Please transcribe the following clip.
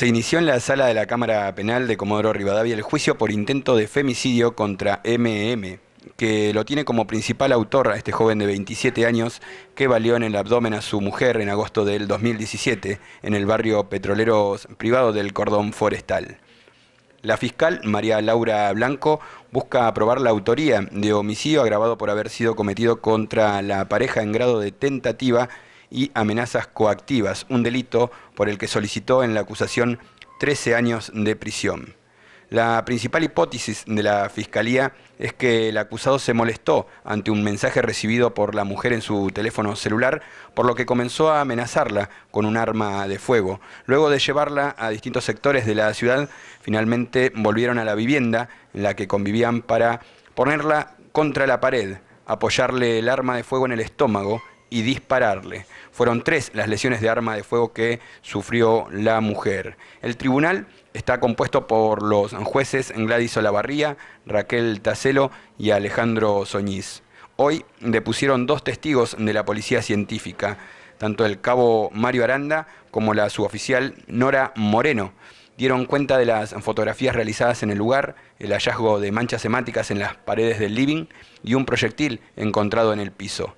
Se inició en la sala de la Cámara Penal de Comodoro Rivadavia el juicio por intento de femicidio contra MM, que lo tiene como principal autor a este joven de 27 años que valió en el abdomen a su mujer en agosto del 2017 en el barrio petrolero privado del cordón forestal. La fiscal María Laura Blanco busca aprobar la autoría de homicidio agravado por haber sido cometido contra la pareja en grado de tentativa y amenazas coactivas, un delito por el que solicitó en la acusación 13 años de prisión. La principal hipótesis de la Fiscalía es que el acusado se molestó ante un mensaje recibido por la mujer en su teléfono celular, por lo que comenzó a amenazarla con un arma de fuego. Luego de llevarla a distintos sectores de la ciudad, finalmente volvieron a la vivienda en la que convivían para ponerla contra la pared, apoyarle el arma de fuego en el estómago y dispararle. Fueron tres las lesiones de arma de fuego que sufrió la mujer. El tribunal está compuesto por los jueces Gladys Olavarría, Raquel Tacelo y Alejandro Soñiz. Hoy depusieron dos testigos de la policía científica, tanto el cabo Mario Aranda como la suboficial Nora Moreno dieron cuenta de las fotografías realizadas en el lugar, el hallazgo de manchas hemáticas en las paredes del living y un proyectil encontrado en el piso.